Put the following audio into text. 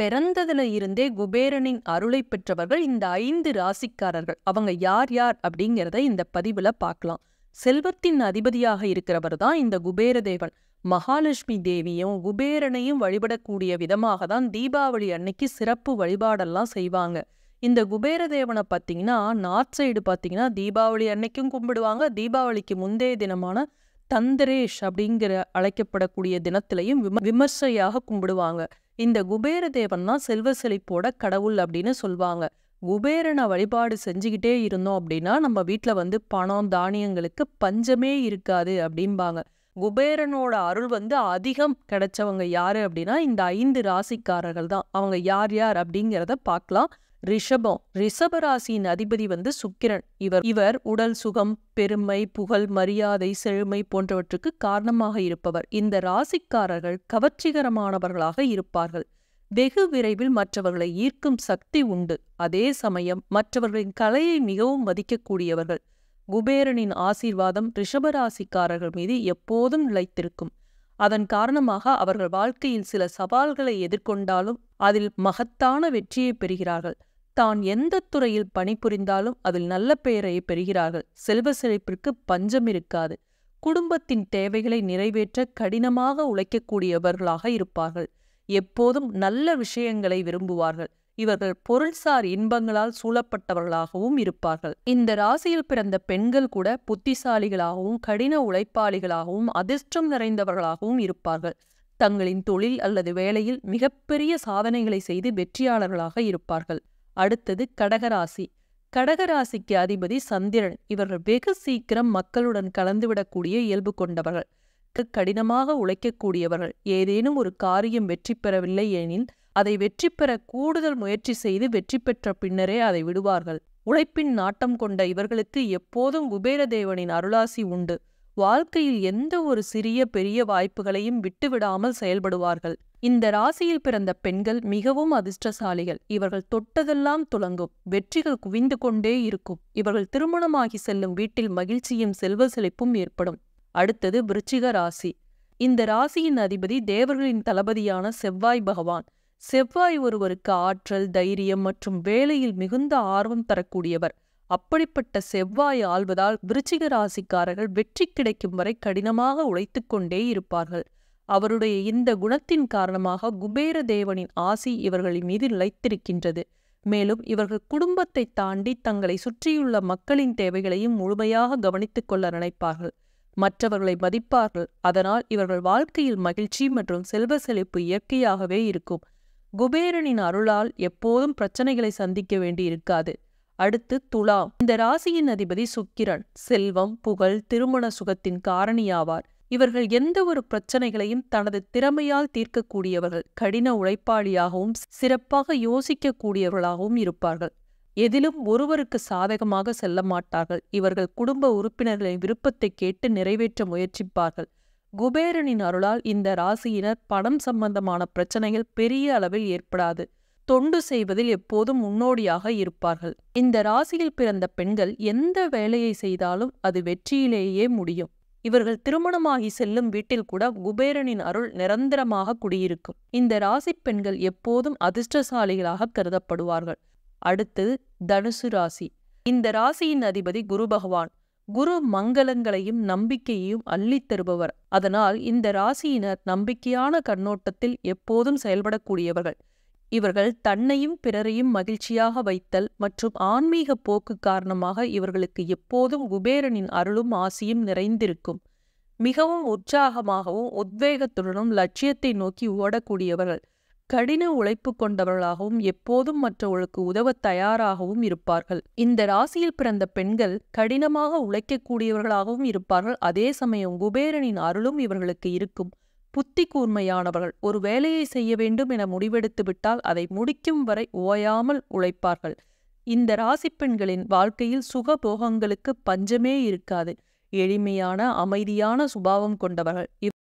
பிறந்ததுல இருந்தே குபேரனின் அருளை பெற்றவர்கள் இந்த ஐந்து ராசிக்காரர்கள் அவங்க யார் யார் அப்படிங்கிறத இந்த பதிவுல பார்க்கலாம் செல்வத்தின் அதிபதியாக இருக்கிறவர் தான் இந்த குபேரதேவன் மகாலட்சுமி தேவியும் குபேரனையும் வழிபடக்கூடிய விதமாக தான் தீபாவளி அன்னைக்கு சிறப்பு வழிபாடெல்லாம் செய்வாங்க இந்த தேவனை பார்த்தீங்கன்னா நார்த் சைடு பார்த்தீங்கன்னா தீபாவளி அன்னைக்கும் கும்பிடுவாங்க தீபாவளிக்கு முந்தைய தினமான தந்திரேஷ் அப்படிங்கிற அழைக்கப்படக்கூடிய தினத்திலையும் விம விமர்சையாக கும்பிடுவாங்க இந்த குபேர தேவன் தான் செல்வ செழிப்போட கடவுள் அப்படின்னு சொல்லுவாங்க குபேரனை வழிபாடு செஞ்சுக்கிட்டே இருந்தோம் அப்படின்னா நம்ம வீட்டில் வந்து பணம் தானியங்களுக்கு பஞ்சமே இருக்காது அப்படிம்பாங்க குபேரனோட அருள் வந்து அதிகம் கிடைச்சவங்க யாரு அப்படின்னா இந்த ஐந்து ராசிக்காரர்கள் தான் அவங்க யார் யார் அப்படிங்கிறத பார்க்கலாம் ரிஷபம் ரிஷபராசியின் அதிபதி வந்து சுக்கிரன் இவர் இவர் உடல் சுகம் பெருமை புகழ் மரியாதை செழுமை போன்றவற்றுக்கு காரணமாக இருப்பவர் இந்த ராசிக்காரர்கள் கவர்ச்சிகரமானவர்களாக இருப்பார்கள் வெகு விரைவில் மற்றவர்களை ஈர்க்கும் சக்தி உண்டு அதே சமயம் மற்றவர்களின் கலையை மிகவும் மதிக்கக்கூடியவர்கள் குபேரனின் ஆசீர்வாதம் ரிஷபராசிக்காரர்கள் மீது எப்போதும் நிலைத்திருக்கும் அதன் காரணமாக அவர்கள் வாழ்க்கையில் சில சவால்களை எதிர்கொண்டாலும் அதில் மகத்தான வெற்றியை பெறுகிறார்கள் தான் எந்த துறையில் பணிபுரிந்தாலும் அதில் நல்ல பெயரை பெறுகிறார்கள் செல்வ செழிப்பிற்கு பஞ்சம் இருக்காது குடும்பத்தின் தேவைகளை நிறைவேற்ற கடினமாக உழைக்கக்கூடியவர்களாக இருப்பார்கள் எப்போதும் நல்ல விஷயங்களை விரும்புவார்கள் இவர்கள் பொருள்சார் இன்பங்களால் சூழப்பட்டவர்களாகவும் இருப்பார்கள் இந்த ராசியில் பிறந்த பெண்கள் கூட புத்திசாலிகளாகவும் கடின உழைப்பாளிகளாகவும் அதிர்ஷ்டம் நிறைந்தவர்களாகவும் இருப்பார்கள் தங்களின் தொழில் அல்லது வேலையில் மிகப்பெரிய சாதனைகளை செய்து வெற்றியாளர்களாக இருப்பார்கள் அடுத்தது கடகராசி கடகராசிக்கு அதிபதி சந்திரன் இவர்கள் வெகு சீக்கிரம் மக்களுடன் கலந்துவிடக்கூடிய இயல்பு கொண்டவர்கள் கடினமாக உழைக்கக்கூடியவர்கள் ஏதேனும் ஒரு காரியம் வெற்றி பெறவில்லை எனில் அதை வெற்றி பெற கூடுதல் முயற்சி செய்து வெற்றி பெற்ற பின்னரே அதை விடுவார்கள் உழைப்பின் நாட்டம் கொண்ட இவர்களுக்கு எப்போதும் குபேரதேவனின் அருளாசி உண்டு வாழ்க்கையில் எந்த ஒரு சிறிய பெரிய வாய்ப்புகளையும் விட்டுவிடாமல் செயல்படுவார்கள் இந்த ராசியில் பிறந்த பெண்கள் மிகவும் அதிர்ஷ்டசாலிகள் இவர்கள் தொட்டதெல்லாம் துளங்கும் வெற்றிகள் குவிந்து கொண்டே இருக்கும் இவர்கள் திருமணமாகி செல்லும் வீட்டில் மகிழ்ச்சியும் செல்வ செழிப்பும் ஏற்படும் அடுத்தது விருச்சிக ராசி இந்த ராசியின் அதிபதி தேவர்களின் தளபதியான செவ்வாய் பகவான் செவ்வாய் ஒருவருக்கு ஆற்றல் தைரியம் மற்றும் வேலையில் மிகுந்த ஆர்வம் தரக்கூடியவர் அப்படிப்பட்ட செவ்வாய் ஆள்வதால் விருச்சிக ராசிக்காரர்கள் வெற்றி கிடைக்கும் வரை கடினமாக உழைத்து கொண்டே இருப்பார்கள் அவருடைய இந்த குணத்தின் காரணமாக குபேர தேவனின் ஆசி இவர்களின் மீது நிலைத்திருக்கின்றது மேலும் இவர்கள் குடும்பத்தை தாண்டி தங்களை சுற்றியுள்ள மக்களின் தேவைகளையும் முழுமையாக கவனித்துக் கொள்ள நினைப்பார்கள் மற்றவர்களை மதிப்பார்கள் அதனால் இவர்கள் வாழ்க்கையில் மகிழ்ச்சி மற்றும் செல்வ செழிப்பு இயற்கையாகவே இருக்கும் குபேரனின் அருளால் எப்போதும் பிரச்சனைகளை சந்திக்க வேண்டியிருக்காது இருக்காது அடுத்து துலா இந்த ராசியின் அதிபதி சுக்கிரன் செல்வம் புகழ் திருமண சுகத்தின் காரணியாவார் இவர்கள் எந்த ஒரு பிரச்சனைகளையும் தனது திறமையால் தீர்க்கக்கூடியவர்கள் கடின உழைப்பாளியாகவும் சிறப்பாக யோசிக்கக்கூடியவர்களாகவும் இருப்பார்கள் எதிலும் ஒருவருக்கு சாதகமாக செல்ல மாட்டார்கள் இவர்கள் குடும்ப உறுப்பினர்களின் விருப்பத்தை கேட்டு நிறைவேற்ற முயற்சிப்பார்கள் குபேரனின் அருளால் இந்த ராசியினர் பணம் சம்பந்தமான பிரச்சனைகள் பெரிய அளவில் ஏற்படாது தொண்டு செய்வதில் எப்போதும் முன்னோடியாக இருப்பார்கள் இந்த ராசியில் பிறந்த பெண்கள் எந்த வேலையை செய்தாலும் அது வெற்றியிலேயே முடியும் இவர்கள் திருமணமாகி செல்லும் வீட்டில் கூட குபேரனின் அருள் நிரந்தரமாக குடியிருக்கும் இந்த ராசி பெண்கள் எப்போதும் அதிர்ஷ்டசாலிகளாக கருதப்படுவார்கள் அடுத்து தனுசு ராசி இந்த ராசியின் அதிபதி குரு பகவான் குரு மங்களங்களையும் நம்பிக்கையையும் அள்ளித் தருபவர் அதனால் இந்த ராசியினர் நம்பிக்கையான கண்ணோட்டத்தில் எப்போதும் செயல்படக்கூடியவர்கள் இவர்கள் தன்னையும் பிறரையும் மகிழ்ச்சியாக வைத்தல் மற்றும் ஆன்மீக போக்கு காரணமாக இவர்களுக்கு எப்போதும் குபேரனின் அருளும் ஆசியும் நிறைந்திருக்கும் மிகவும் உற்சாகமாகவும் உத்வேகத்துடனும் லட்சியத்தை நோக்கி ஓடக்கூடியவர்கள் கடின உழைப்பு கொண்டவர்களாகவும் எப்போதும் மற்றவர்களுக்கு உதவ தயாராகவும் இருப்பார்கள் இந்த ராசியில் பிறந்த பெண்கள் கடினமாக உழைக்கக்கூடியவர்களாகவும் இருப்பார்கள் அதே சமயம் குபேரனின் அருளும் இவர்களுக்கு இருக்கும் புத்தி கூர்மையானவர்கள் ஒரு வேலையை செய்ய வேண்டும் என முடிவெடுத்து விட்டால் அதை முடிக்கும் வரை ஓயாமல் உழைப்பார்கள் இந்த ராசி பெண்களின் வாழ்க்கையில் சுக போகங்களுக்கு பஞ்சமே இருக்காது எளிமையான அமைதியான சுபாவம் கொண்டவர்கள்